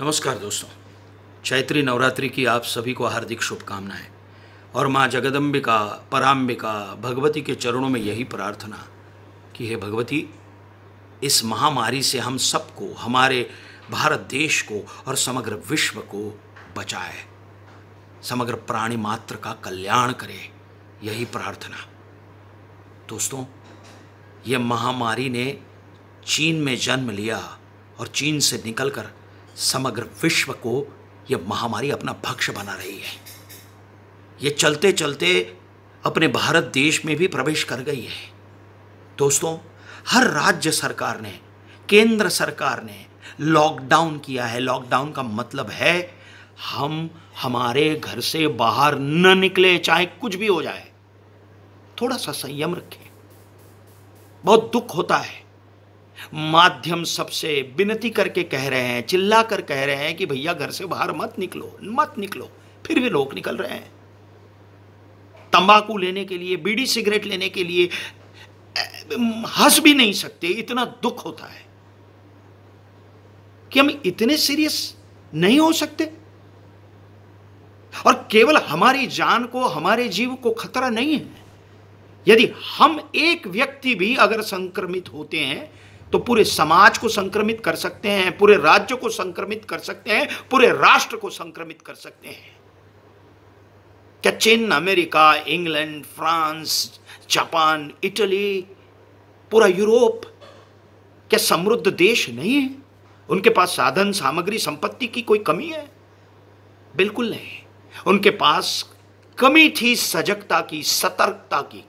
नमस्कार दोस्तों चैत्री नवरात्रि की आप सभी को हार्दिक शुभकामनाएं और माँ जगदम्बिका पराम्बिका भगवती के चरणों में यही प्रार्थना कि हे भगवती इस महामारी से हम सबको हमारे भारत देश को और समग्र विश्व को बचाए समग्र प्राणी मात्र का कल्याण करे यही प्रार्थना दोस्तों ये महामारी ने चीन में जन्म लिया और चीन से निकलकर समग्र विश्व को यह महामारी अपना भक्ष बना रही है ये चलते चलते अपने भारत देश में भी प्रवेश कर गई है दोस्तों हर राज्य सरकार ने केंद्र सरकार ने लॉकडाउन किया है लॉकडाउन का मतलब है हम हमारे घर से बाहर न निकले चाहे कुछ भी हो जाए थोड़ा सा संयम रखें बहुत दुख होता है माध्यम सबसे विनती करके कह रहे हैं चिल्ला कर कह रहे हैं कि भैया घर से बाहर मत निकलो मत निकलो फिर भी लोग निकल रहे हैं तंबाकू लेने के लिए बीड़ी सिगरेट लेने के लिए हंस भी नहीं सकते इतना दुख होता है कि हम इतने सीरियस नहीं हो सकते और केवल हमारी जान को हमारे जीव को खतरा नहीं है यदि हम एक व्यक्ति भी अगर संक्रमित होते हैं तो पूरे समाज को संक्रमित कर सकते हैं पूरे राज्य को संक्रमित कर सकते हैं पूरे राष्ट्र को संक्रमित कर सकते हैं क्या चीन America England France Japan Italy पूरा यूरोप क्या समृद्ध देश नहीं है उनके पास साधन सामग्री संपत्ति की कोई कमी है बिल्कुल नहीं उनके पास कमी थी सजगता की सतर्कता की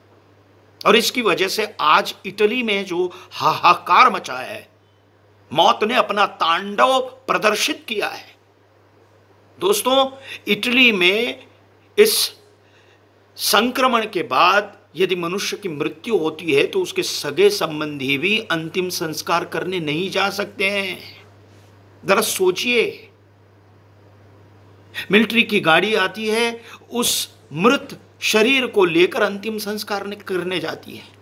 और इसकी वजह से आज इटली में जो हाहाकार मचा है मौत ने अपना तांडव प्रदर्शित किया है दोस्तों इटली में इस संक्रमण के बाद यदि मनुष्य की मृत्यु होती है तो उसके सगे संबंधी भी अंतिम संस्कार करने नहीं जा सकते हैं जरा सोचिए मिलिट्री की गाड़ी आती है उस मृत शरीर को लेकर अंतिम संस्कार करने जाती है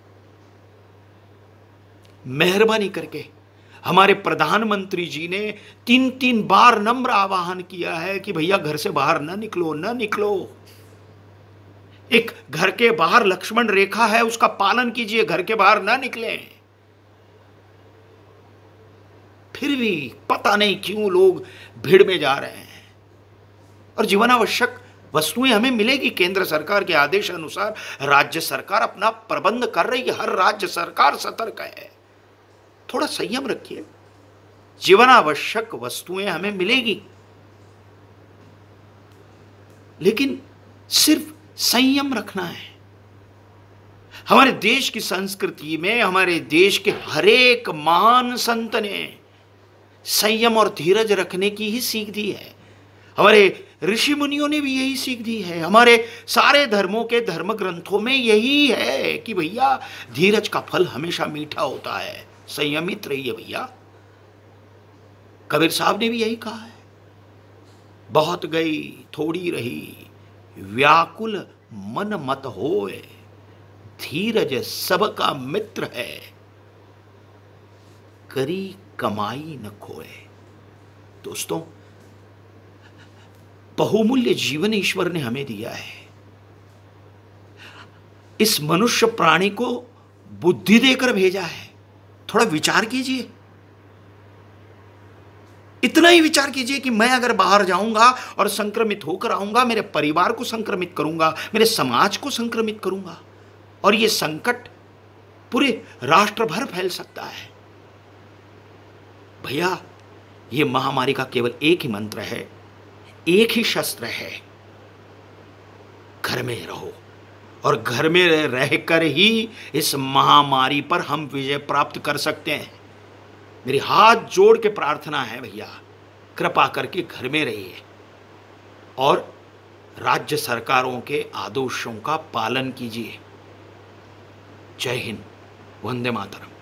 मेहरबानी करके हमारे प्रधानमंत्री जी ने तीन तीन बार नम्र आवाहन किया है कि भैया घर से बाहर ना निकलो ना निकलो एक घर के बाहर लक्ष्मण रेखा है उसका पालन कीजिए घर के बाहर ना निकले फिर भी पता नहीं क्यों लोग भीड़ में जा रहे हैं और जीवनावश्यक वस्तुएं हमें मिलेगी केंद्र सरकार के आदेश अनुसार राज्य सरकार अपना प्रबंध कर रही है हर राज्य सरकार सतर्क है थोड़ा संयम रखिए जीवन आवश्यक वस्तुएं हमें मिलेगी लेकिन सिर्फ संयम रखना है हमारे देश की संस्कृति में हमारे देश के हरेक महान संत ने संयम और धीरज रखने की ही सीख दी है हमारे ऋषि मुनियों ने भी यही सीख दी है हमारे सारे धर्मों के धर्म ग्रंथों में यही है कि भैया धीरज का फल हमेशा मीठा होता है संयमित रहिए भैया कबीर साहब ने भी यही कहा है बहुत गई थोड़ी रही व्याकुल मन मत होए धीरज सबका मित्र है करी कमाई न खोए दोस्तों बहुमूल्य जीवन ईश्वर ने हमें दिया है इस मनुष्य प्राणी को बुद्धि देकर भेजा है थोड़ा विचार कीजिए इतना ही विचार कीजिए कि मैं अगर बाहर जाऊंगा और संक्रमित होकर आऊंगा मेरे परिवार को संक्रमित करूंगा मेरे समाज को संक्रमित करूंगा और यह संकट पूरे राष्ट्र भर फैल सकता है भैया यह महामारी का केवल एक ही मंत्र है एक ही शस्त्र है घर में रहो और घर में रहकर ही इस महामारी पर हम विजय प्राप्त कर सकते हैं मेरी हाथ जोड़ के प्रार्थना है भैया कृपा करके घर में रहिए और राज्य सरकारों के आदेशों का पालन कीजिए जय हिंद वंदे मातरम